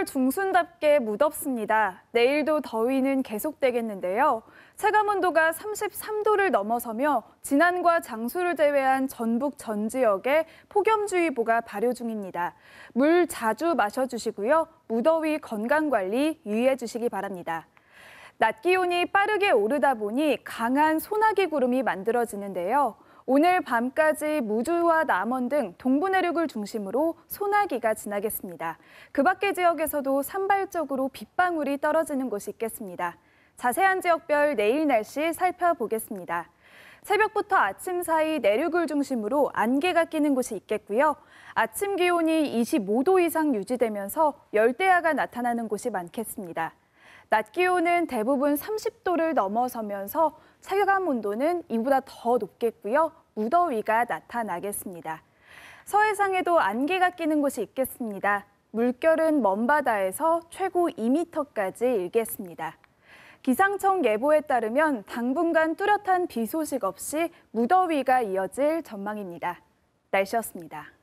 1월 중순답게 무덥습니다. 내일도 더위는 계속되겠는데요. 체감 온도가 33도를 넘어서며 진안과 장수를 제외한 전북 전 지역에 폭염주의보가 발효 중입니다. 물 자주 마셔주시고요. 무더위 건강관리 유의해주시기 바랍니다. 낮 기온이 빠르게 오르다 보니 강한 소나기 구름이 만들어지는데요. 오늘 밤까지 무주와 남원 등 동부 내륙을 중심으로 소나기가 지나겠습니다. 그 밖의 지역에서도 산발적으로 빗방울이 떨어지는 곳이 있겠습니다. 자세한 지역별 내일 날씨 살펴보겠습니다. 새벽부터 아침 사이 내륙을 중심으로 안개가 끼는 곳이 있겠고요. 아침 기온이 25도 이상 유지되면서 열대야가 나타나는 곳이 많겠습니다. 낮 기온은 대부분 30도를 넘어서면서 체감 온도는 이보다 더 높겠고요. 무더위가 나타나겠습니다. 서해상에도 안개가 끼는 곳이 있겠습니다. 물결은 먼바다에서 최고 2m까지 일겠습니다. 기상청 예보에 따르면 당분간 뚜렷한 비 소식 없이 무더위가 이어질 전망입니다. 날씨였습니다.